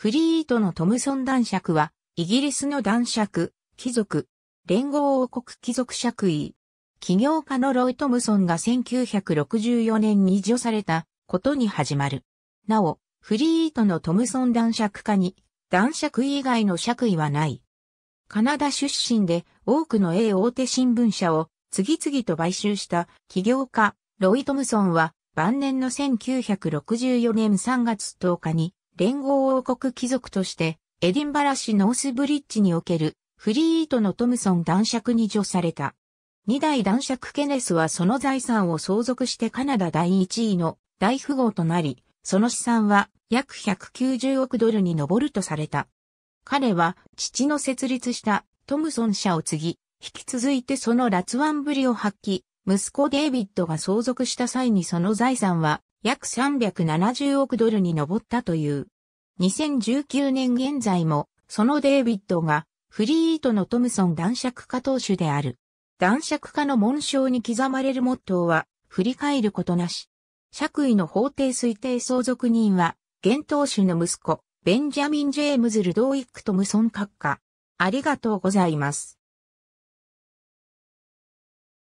フリートのトムソン男爵は、イギリスの男爵、貴族、連合王国貴族爵位。起業家のロイ・トムソンが1964年に除されたことに始まる。なお、フリートのトムソン男爵家に、男爵以外の爵位はない。カナダ出身で多くの英大手新聞社を次々と買収した起業家ロイ・トムソンは晩年の1964年3月10日に連合王国貴族として、エディンバラ市ノースブリッジにおけるフリーートのトムソン男爵に除された。二代男爵ケネスはその財産を相続してカナダ第一位の大富豪となり、その資産は約190億ドルに上るとされた。彼は父の設立したトムソン社を継ぎ、引き続いてそのラツワンぶりを発揮、息子デイビッドが相続した際にその財産は約370億ドルに上ったという。2019年現在も、そのデイビッドが、フリートのトムソン男爵家投手である。男爵家の紋章に刻まれるモットーは、振り返ることなし。爵位の法定推定相続人は、現当主の息子、ベンジャミン・ジェームズ・ルドーイック・トムソン閣下。ありがとうございます。